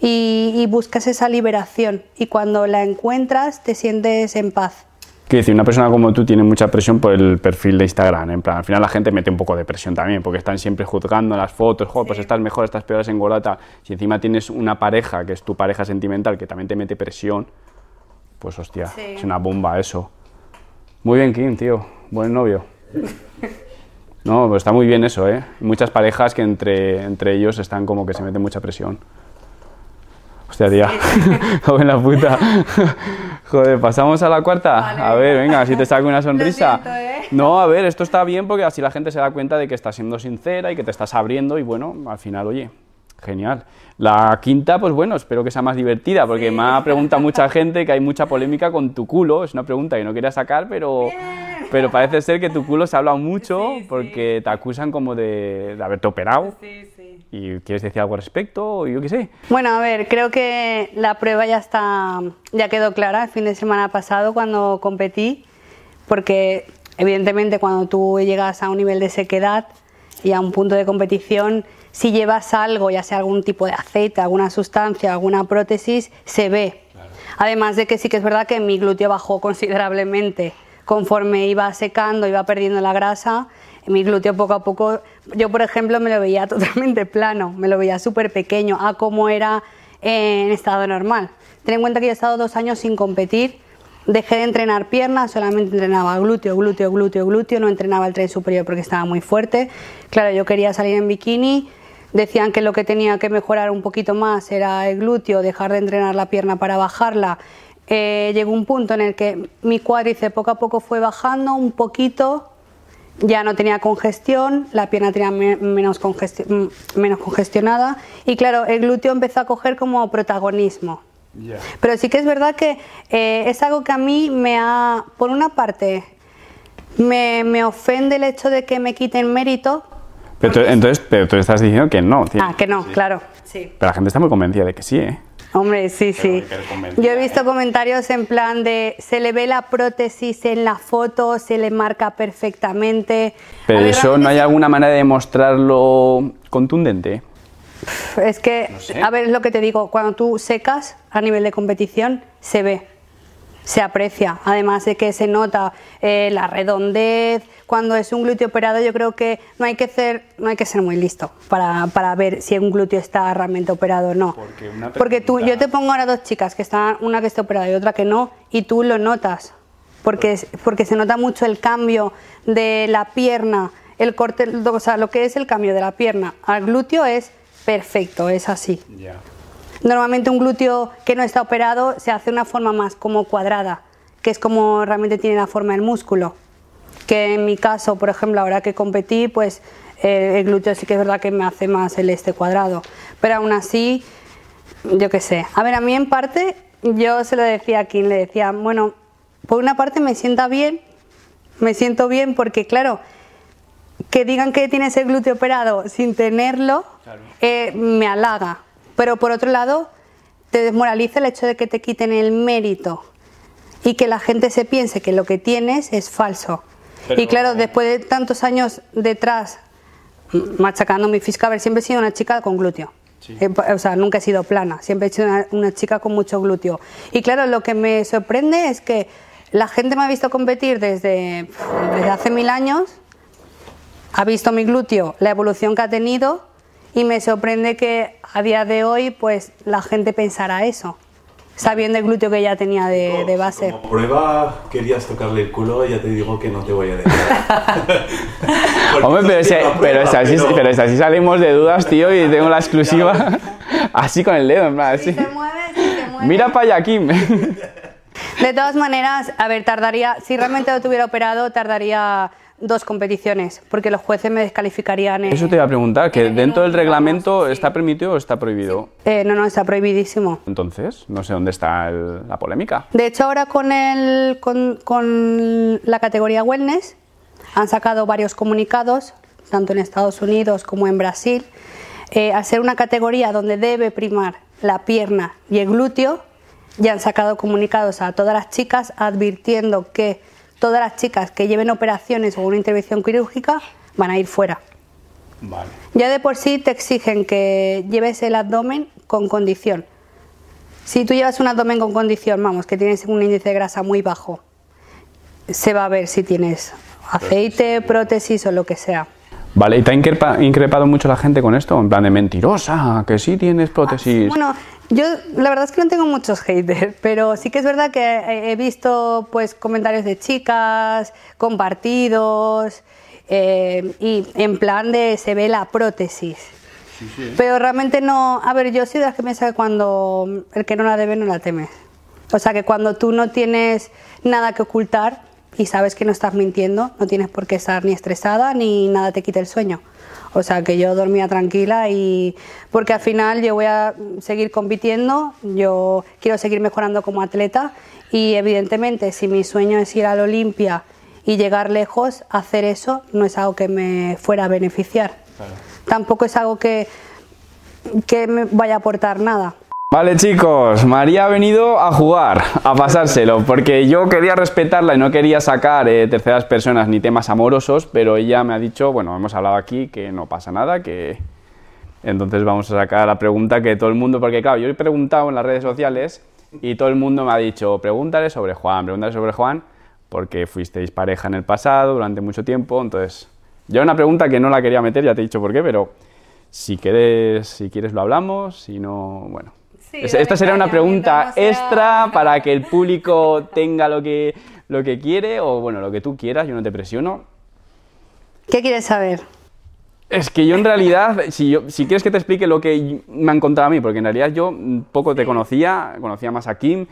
y, buscas esa liberación y cuando la encuentras te sientes en paz. Quiero decir, una persona como tú tiene mucha presión por el perfil de Instagram. En plan, al final la gente mete un poco de presión también, porque están siempre juzgando las fotos, Joder, pues estás mejor, estás peor, en golata. Si encima tienes una pareja que es tu pareja sentimental que también te mete presión, pues hostia, es una bomba eso. Muy bien, Kim, tío, buen novio. [laughs] No, pues está muy bien eso, ¿eh? Muchas parejas que entre, entre ellos están como que se mete mucha presión. Hostia, tía. [laughs] la puta. [laughs] Joder, pasamos a la cuarta. a ver, venga, si te saco una [laughs] sonrisa. ¿eh? No, a ver, esto está bien porque así la gente se da cuenta de que estás siendo sincera y que te estás abriendo y bueno, al final, oye, genial. La quinta, pues bueno, espero que sea más divertida porque me ha preguntado mucha gente que hay mucha polémica con tu culo. Es una pregunta que no quería sacar, pero... pero parece ser que tu culo se habla mucho porque te acusan como de, haberte operado. Sí, ¿Y quieres decir algo al respecto? Yo qué sé. Bueno, a ver, creo que la prueba ya está, ya quedó clara el fin de semana pasado cuando competí, porque evidentemente cuando tú llegas a un nivel de sequedad y a un punto de competición, si llevas algo, ya sea algún tipo de aceite, alguna sustancia, alguna prótesis, se ve. Además de que sí que es verdad que mi glúteo bajó considerablemente. Conforme iba secando, iba perdiendo la grasa, mi glúteo poco a poco yo, por ejemplo, me lo veía [laughs] totalmente plano, me lo veía súper pequeño, a cómo era en estado normal. Ten en cuenta que yo he estado dos años sin competir, dejé de entrenar piernas, solamente entrenaba glúteo, glúteo, glúteo, glúteo, no entrenaba el tren superior porque estaba muy fuerte. Claro, yo quería salir en bikini, decían que lo que tenía que mejorar un poquito más era el glúteo, dejar de entrenar la pierna para bajarla. Eh, llegó un punto en el que mi cuádriceps poco a poco fue bajando un poquito, ya no tenía congestión, la pierna tenía menos, mm, menos congestionada y claro, el glúteo empezó a coger como protagonismo. Pero sí que es verdad que eh, es algo que a mí me ha, por una parte, me, ofende el hecho de que me quiten mérito. Pero entonces, pero tú estás diciendo que no. Ah, que no, claro. Pero la gente está muy convencida de que sí, ¿eh? Hombre, sí, sí. Yo he visto comentarios en plan de se le ve la prótesis en la foto, se le marca perfectamente. Pero eso no hay alguna manera de demostrarlo contundente. Es que, a ver, es lo que te digo, cuando tú secas a nivel de competición, se ve se aprecia. Además de que se nota eh, la redondez. Cuando es un glúteo operado, yo creo que no hay que ser, no hay que ser muy listo para, para ver si un glúteo está realmente operado o no. Porque, tú, yo te pongo ahora dos chicas que están, una que está operada y otra que no, y tú lo notas. Porque, porque, se nota mucho el cambio de la pierna, el corte, o sea, lo que es el cambio de la pierna al glúteo es perfecto, es así. Normalmente un glúteo que no está operado se hace una forma más como cuadrada, que es como realmente tiene la forma del músculo. Que en mi caso, por ejemplo, ahora que competí, pues eh, el, glúteo sí que es verdad que me hace más el este cuadrado. Pero aún así, yo qué sé. A ver, a mí en parte, yo se lo decía a quien le decía, bueno, por una parte me sienta bien, me siento bien porque claro, que digan que tienes el glúteo operado sin tenerlo, eh, me halaga. Pero por otro lado, te desmoraliza el hecho de que te quiten el mérito y que la gente se piense que lo que tienes es falso. y claro, después de tantos años detrás machacando mi física, haber siempre he sido una chica con glúteo. Eh, o sea, nunca he sido plana, siempre he sido una, chica con mucho glúteo. Y claro, lo que me sorprende es que la gente me ha visto competir desde, desde hace mil años, ha visto mi glúteo, la evolución que ha tenido y me sorprende que a día de hoy pues la gente pensara eso, sabiendo el glúteo que ya tenía de, base. Como prueba querías tocarle el culo y ya te digo que no te voy a dejar. [laughs] Hombre, pero, pero, es así, salimos de dudas, tío, y tengo la exclusiva [laughs] así con el dedo, en así. Si te mueves, si te mueves. Mira para allá, De todas maneras, a ver, tardaría, si realmente lo tuviera operado, tardaría dos competiciones, porque los jueces me descalificarían. Eso te iba a preguntar, que dentro del reglamento está permitido o está prohibido. Eh, no, no, está prohibidísimo. Entonces, no sé dónde está la polémica. De hecho, ahora con, el, con, con la categoría wellness han sacado varios comunicados, tanto en Estados Unidos como en Brasil, eh, al ser una categoría donde debe primar la pierna y el glúteo, ya han sacado comunicados a todas las chicas advirtiendo que todas las chicas que lleven operaciones o una intervención quirúrgica van a ir fuera. Vale. Ya de por sí te exigen que lleves el abdomen con condición. Si tú llevas un abdomen con condición, vamos, que tienes un índice de grasa muy bajo, se va a ver si tienes aceite, prótesis o lo que sea. Vale, ¿y te ha increpado mucho la gente con esto? En plan de mentirosa, que sí tienes prótesis. Ah, yo la verdad es que no tengo muchos haters, [laughs] pero sí que es verdad que he visto pues comentarios de chicas, compartidos eh, y en plan de se ve la prótesis. Pero realmente no, a ver, yo soy de las que me que cuando el que no la debe no la teme. O sea que cuando tú no tienes nada que ocultar y sabes que no estás mintiendo, no tienes por qué estar ni estresada ni nada te quita el sueño. O sea que yo dormía tranquila y porque al final yo voy a seguir compitiendo, yo quiero seguir mejorando como atleta y evidentemente si mi sueño es ir al Olimpia y llegar lejos, hacer eso no es algo que me fuera a beneficiar. Tampoco es algo que, que me vaya a aportar nada. Vale chicos, María ha venido a jugar, a pasárselo, porque yo quería respetarla y no quería sacar eh, terceras personas ni temas amorosos, pero ella me ha dicho, bueno, hemos hablado aquí que no pasa nada, que entonces vamos a sacar la pregunta que todo el mundo, porque claro, yo he preguntado en las redes sociales y todo el mundo me ha dicho, pregúntale sobre Juan, pregúntale sobre Juan, porque fuisteis pareja en el pasado durante mucho tiempo, entonces yo una pregunta que no la quería meter, ya te he dicho por qué, pero si quieres, si quieres lo hablamos, si no, bueno. Esta sería una pregunta extra [laughs] para que el público tenga lo que, lo que quiere o bueno, lo que tú quieras, yo no te presiono. ¿Qué quieres saber? Es que yo en realidad, si, yo, si quieres que te explique lo que me han contado a mí, porque en realidad yo poco te conocía, conocía más a Kim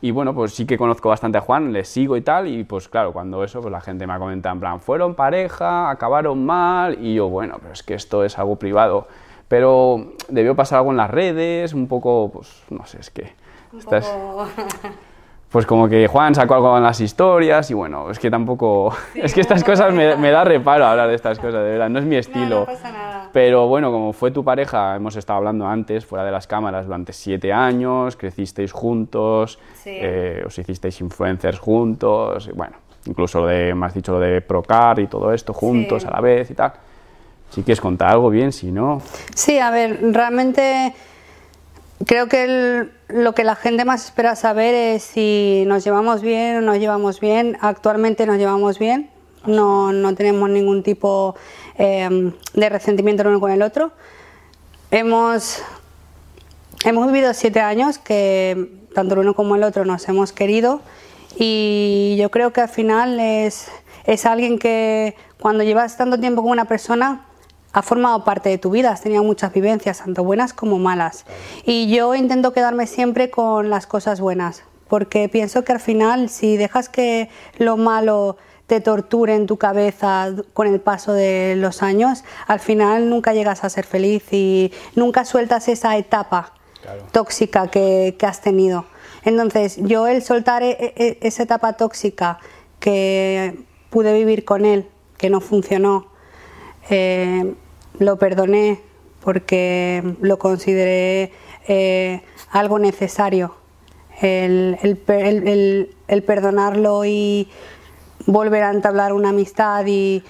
y bueno, pues sí que conozco bastante a Juan, le sigo y tal, y pues claro, cuando eso, pues la gente me ha comentado en plan, fueron pareja, acabaron mal, y yo, bueno, pero es que esto es algo privado. Pero debió pasar algo en las redes, un poco, pues no sé, es que... [laughs] Pues como que Juan sacó algo en las historias y bueno, es que tampoco... es que estas cosas me, da reparo hablar de estas cosas, de verdad, no es mi estilo. No, pasa nada. Pero bueno, como fue tu pareja, hemos estado hablando antes, fuera de las cámaras, durante siete años, crecisteis juntos, eh, os hicisteis influencers juntos, bueno, incluso lo de, me has dicho lo de Procar y todo esto, juntos a la vez y tal. Si quieres contar algo bien, si no. Sí, a ver, realmente creo que lo que la gente más espera saber es si nos llevamos bien o no nos llevamos bien. Actualmente nos llevamos bien, no, no tenemos ningún tipo em, de resentimiento el uno con el otro. Hemos, hemos vivido siete años que tanto el uno como el otro nos hemos querido y yo creo que al final es, es alguien que cuando llevas tanto tiempo con una persona ha formado parte de tu vida, has tenido muchas vivencias, tanto buenas como malas. Y yo intento quedarme siempre con las cosas buenas, porque pienso que al final si dejas que lo malo te torture en tu cabeza con el paso de los años, al final nunca llegas a ser feliz y nunca sueltas esa etapa tóxica que, has tenido. Entonces, yo el soltar e, e, e, esa etapa tóxica que pude vivir con él, que no funcionó, eh, lo perdoné porque lo consideré eh, algo necesario. El, el, el, perdonarlo y volver a entablar una amistad y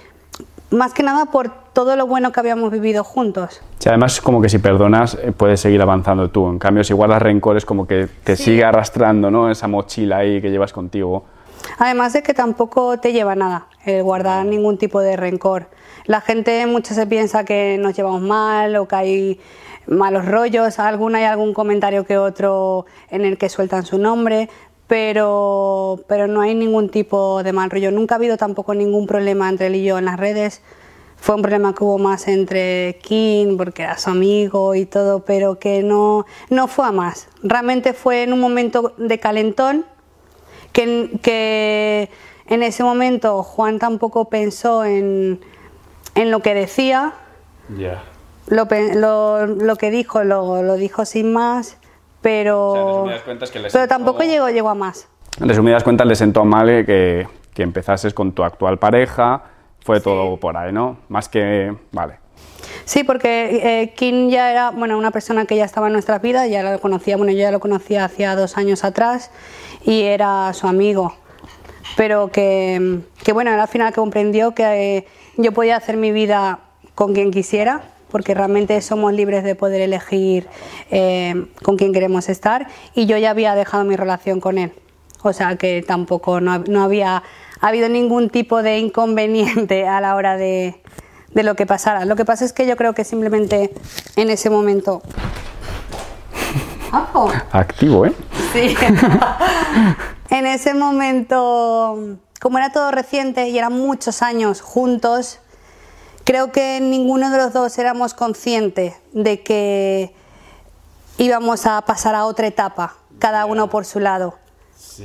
más que nada por todo lo bueno que habíamos vivido juntos. Sí, además como que si perdonas eh, puedes seguir avanzando tú, en cambio si guardas rencores como que te sigue arrastrando ¿no? esa mochila ahí que llevas contigo Además de que tampoco te lleva nada el guardar ningún tipo de rencor. La gente muchas se piensa que nos llevamos mal o que hay malos rollos, alguna hay algún comentario que otro en el que sueltan su nombre, pero, pero no hay ningún tipo de mal rollo. Nunca ha habido tampoco ningún problema entre él y yo en las redes. Fue un problema que hubo más entre Kim, porque era su amigo y todo, pero que no, no fue a más. Realmente fue en un momento de calentón que, en ese momento Juan tampoco pensó en, lo que decía. Lo, que dijo lo, lo, dijo sin más, pero, pero tampoco llegó, llegó a más. En resumidas cuentas, le sentó mal que, que empezases con tu actual pareja. Fue todo por ahí, ¿no? Más que. Vale. Sí, porque eh, Kim ya era bueno, una persona que ya estaba en nuestra vida, ya lo conocía, bueno, yo ya lo conocía hacía dos años atrás y era su amigo. Pero que, que bueno, al final que comprendió que eh, yo podía hacer mi vida con quien quisiera, porque realmente somos libres de poder elegir eh, con quien queremos estar y yo ya había dejado mi relación con él. O sea que tampoco no, había habido ningún tipo de inconveniente a la hora de, de lo que pasara. Lo que pasa es que yo creo que simplemente en ese momento... [laughs] Activo, ¿eh? Sí. [laughs] en ese momento, como era todo reciente y eran muchos años juntos, creo que ninguno de los dos éramos conscientes de que íbamos a pasar a otra etapa, cada uno por su lado.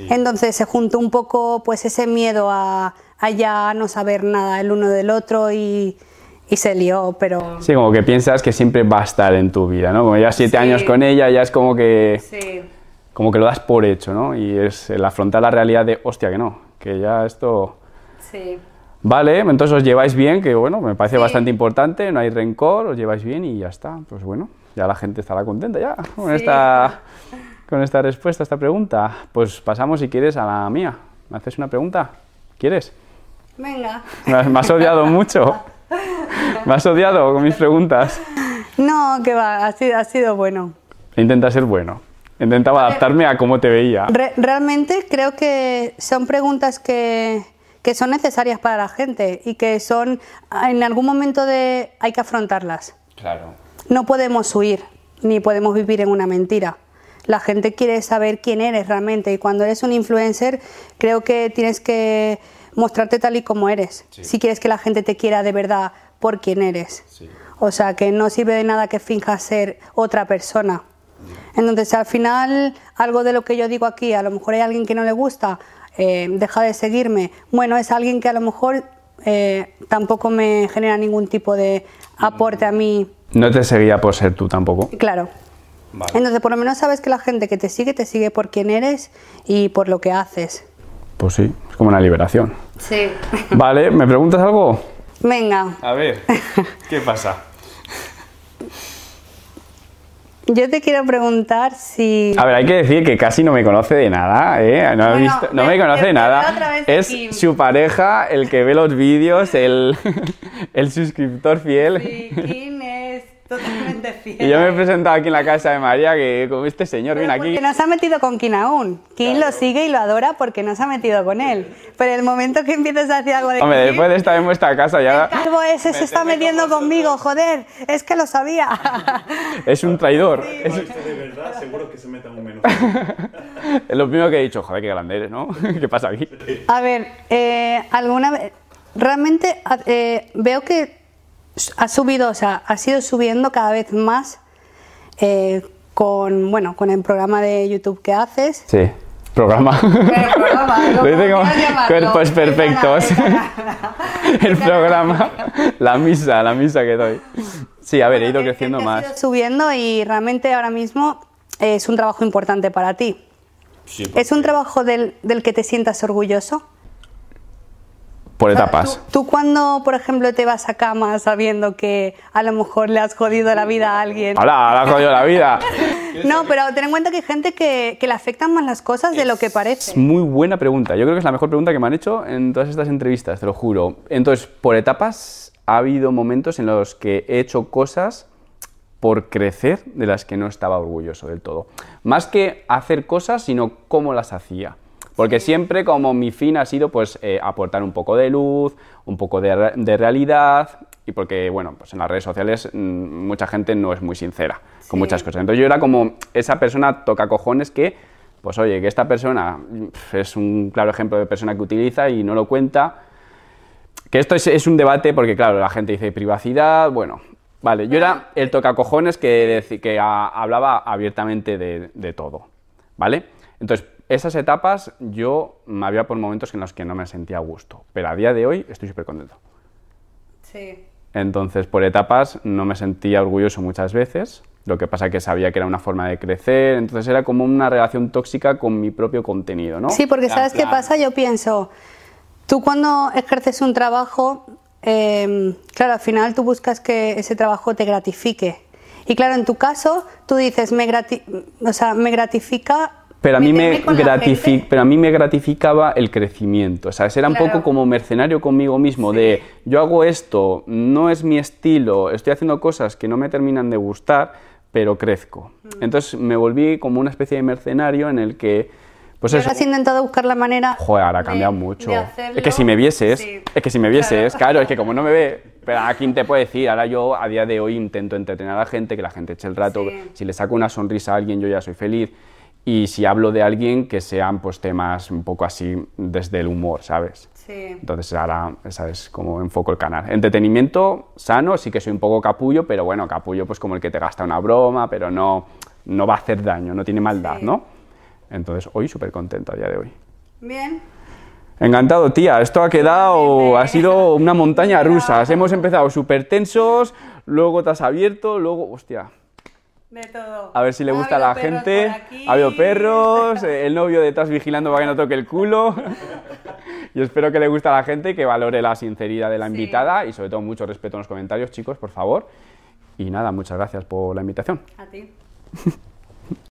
Entonces se juntó un poco pues ese miedo a, a ya no saber nada el uno del otro y y se lió, pero... Sí, como que piensas que siempre va a estar en tu vida, ¿no? Como ya siete años con ella, ya es como que... Sí. Como que lo das por hecho, ¿no? Y es el afrontar la realidad de, hostia, que no, que ya esto... Sí. Vale, entonces os lleváis bien, que bueno, me parece bastante importante, no hay rencor, os lleváis bien y ya está. Pues bueno, ya la gente estará contenta ya con, esta, con esta respuesta, esta pregunta. Pues pasamos, si quieres, a la mía. ¿Me haces una pregunta? ¿Quieres? Venga. Me has odiado mucho. [laughs] ¿Me has odiado con mis preguntas? No, que va, ha sido, bueno. Intenta ser bueno. Intentaba adaptarme a cómo te veía. realmente creo que son preguntas que, que son necesarias para la gente y que son, en algún momento de, hay que afrontarlas. Claro. No podemos huir, ni podemos vivir en una mentira. La gente quiere saber quién eres realmente y cuando eres un influencer creo que tienes que mostrarte tal y como eres. Si quieres que la gente te quiera de verdad por quien eres. O sea, que no sirve de nada que finjas ser otra persona. Entonces, al final, algo de lo que yo digo aquí, a lo mejor hay alguien que no le gusta, eh, deja de seguirme. Bueno, es alguien que a lo mejor eh, tampoco me genera ningún tipo de mm. aporte a mí. No te seguía por ser tú tampoco. Claro. Entonces, por lo menos sabes que la gente que te sigue, te sigue por quien eres y por lo que haces. Pues sí, es como una liberación. Sí. Vale, ¿me preguntas algo? Venga. A ver, [laughs] ¿qué pasa? Yo te quiero preguntar si. A ver, hay que decir que casi no me conoce de nada, ¿eh? No, no me, conoce de nada. Es su pareja el que ve los vídeos, el, [laughs] el suscriptor fiel. Sí, Kim Totalmente fiel. [laughs] Y yo me he presentado aquí en la casa de María, que como este señor viene aquí. No nos ha metido con Kin aún. Kin lo sigue y lo adora porque no se ha metido con él. Pero el momento que empiezas a hacer algo de. Hombre, después de estar en vuestra casa ya. El ese se está metiendo conmigo, joder. Es que lo sabía. [laughs] es un traidor. Sí, es... De verdad, seguro que se meta un menos. [laughs] es lo primero que he dicho, joder, qué grande eres, ¿no? ¿Qué pasa aquí? A ver, eh, alguna vez. Realmente eh, veo que ha subido, o sea, ha sido subiendo cada vez más eh, con, bueno, con el programa de YouTube que haces. Sí, programa. El programa, [laughs] cuerpos perfectos. [laughs] el programa, la misa, la misa que doy. Sí, a ver, he ido creciendo más. He ido subiendo y realmente ahora mismo eh, es un trabajo importante para ti. Sí, ¿Es un trabajo del, del que te sientas orgulloso? por etapas. ¿Tú, cuando, por ejemplo, te vas a cama sabiendo que a lo mejor le has jodido la vida a alguien? ¡Hala, ¡Le has jodido la vida! [laughs] no, pero ten en cuenta que hay gente que, le afectan más las cosas de lo que parece. Es muy buena pregunta. Yo creo que es la mejor pregunta que me han hecho en todas estas entrevistas, te lo juro. Entonces, por etapas ha habido momentos en los que he hecho cosas por crecer de las que no estaba orgulloso del todo. Más que hacer cosas, sino cómo las hacía. Porque siempre como mi fin ha sido pues eh, aportar un poco de luz, un poco de, realidad y porque, bueno, pues en las redes sociales mm, mucha gente no es muy sincera con muchas cosas. Entonces yo era como esa persona toca cojones que, pues oye, que esta persona mm, es un claro ejemplo de persona que utiliza y no lo cuenta. Que esto es, un debate porque, claro, la gente dice privacidad, bueno, Vale, yo era el tocacojones que, que hablaba abiertamente de, de, todo, ¿vale? Entonces, esas etapas yo me había por momentos en los que no me sentía a gusto, pero a día de hoy estoy súper contento. Sí. Entonces, por etapas no me sentía orgulloso muchas veces, lo que pasa es que sabía que era una forma de crecer, entonces era como una relación tóxica con mi propio contenido, ¿no? Sí, porque ¿sabes qué pasa? Yo pienso, tú cuando ejerces un trabajo, em, claro, al final tú buscas que ese trabajo te gratifique. Y claro, en tu caso, tú dices, me, grati o sea, me gratifica pero a, mí me gratificaba el crecimiento, o sea, Era un poco como mercenario conmigo mismo, de yo hago esto, no es mi estilo, estoy haciendo cosas que no me terminan de gustar, pero crezco. Mm. Entonces me volví como una especie de mercenario en el que... Pues has intentado buscar la manera. Joder, ahora ha cambiado mucho. es que si me vieses, es que si me vieses, claro. es que como no me ve, pero a quién te puede decir, ahora yo a día de hoy intento entretener a la gente, que la gente eche el rato, si le saco una sonrisa a alguien yo ya soy feliz y si hablo de alguien que sean pues temas un poco así desde el humor, ¿sabes? Sí. Entonces ahora, ¿sabes? Como enfoco el canal. Entretenimiento sano, sí que soy un poco capullo, pero bueno, capullo pues como el que te gasta una broma, pero no, no va a hacer daño, no tiene maldad, ¿no? Entonces hoy súper contento a día de hoy. Bien. Encantado, tía. Esto ha quedado, ha sido una montaña [laughs] rusa. Hemos empezado súper tensos, luego te has abierto, luego, hostia, a ver si le gusta a la gente. Ha habido perros, [laughs] el novio detrás vigilando para que no toque el culo. Y espero que le guste a la gente, que valore la sinceridad de la invitada y sobre todo mucho respeto en los comentarios, chicos, por favor. Y nada, muchas gracias por la invitación. A ti. [laughs]